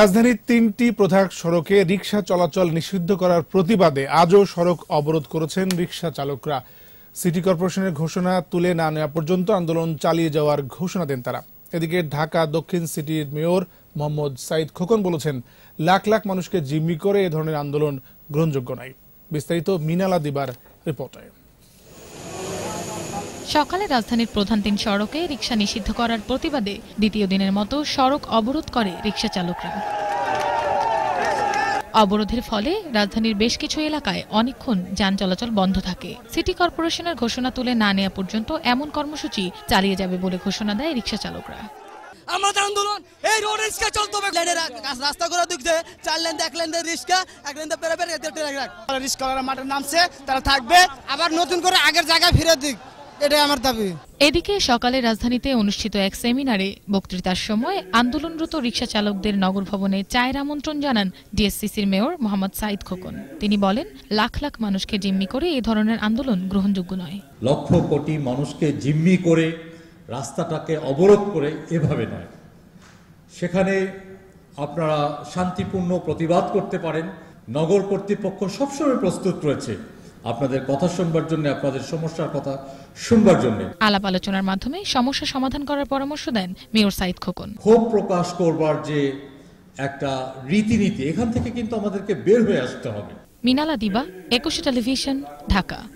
রাজধানীর তিনটি প্রধান সড়কে রিকশা চলাচল নিষিদ্ধ করার প্রতিবাদে আজও সড়ক অবরোধ করেছেন রিকশা চালকরা সিটি কর্পোরেশনের ঘোষণা তুলে না নেওয়া পর্যন্ত আন্দোলন চালিয়ে যাওয়ার ঘোষণা দেন তারা এদিকে ঢাকা দক্ষিণ সিটির মেয়র মোহাম্মদ সাইদ খোকন বলেছেন লাখ লাখ মানুষকে জিম্মি করে এ ধরনের আন্দোলন গ্রহণযোগ্য নয় বিস্তারিত মিনালা দিবার রিপোর্টে সকালে রাজধানীর প্রধান তিন সড়কে রিক্সা নিষিদ্ধ করার প্রতিবাদে দ্বিতীয় দিনের মতো সড়ক অবরোধ করে রিক্সা চালকরা অবরোধের ফলে রাজধানীর বেশ কিছু এলাকায় অনেকক্ষণ যান চলাচল বন্ধ থাকে সিটি কর্পোরেশনের ঘোষণা তুলে না নেওয়া পর্যন্ত এমন কর্মসূচি চালিয়ে যাবে বলে ঘোষণা দেয় রিক্সা চালকরা আমাদের আন্দোলন এই রোড রিক্সা চলতে হবে রাস্তা চার লেন এক লেন রিক্সা এক লেন পেরে পেরে মাঠে নামছে তারা থাকবে আবার নতুন করে আগের জায়গায় ফিরে দিক আমার এদিকে সকালে রাজধানীতে অনুষ্ঠিত এক সেমিনারে বক্তৃতার সময় আন্দোলনরত রিক্সা চালকদের নগর ভবনে চায়ের আমন্ত্রণ জানান ডিএসসিসির মেয়র মোহাম্মদ সাইদ খোকন তিনি বলেন লাখ লাখ মানুষকে জিম্মি করে এ ধরনের আন্দোলন গ্রহণযোগ্য নয় লক্ষ কোটি মানুষকে জিম্মি করে রাস্তাটাকে অবরোধ করে এভাবে নয় সেখানে আপনারা শান্তিপূর্ণ প্রতিবাদ করতে পারেন নগর কর্তৃপক্ষ সবসময় প্রস্তুত রয়েছে আপনাদের কথা শুনবার জন্য আপনাদের সমস্যার কথা শুনবার জন্য আলাপ আলোচনার মাধ্যমে সমস্যা সমাধান করার পরামর্শ দেন মেয়র সাইদ খোকন ক্ষোভ প্রকাশ করবার যে একটা রীতিনীতি এখান থেকে কিন্তু আমাদেরকে বের হয়ে আসতে হবে মিনালা দিবা একুশে টেলিভিশন ঢাকা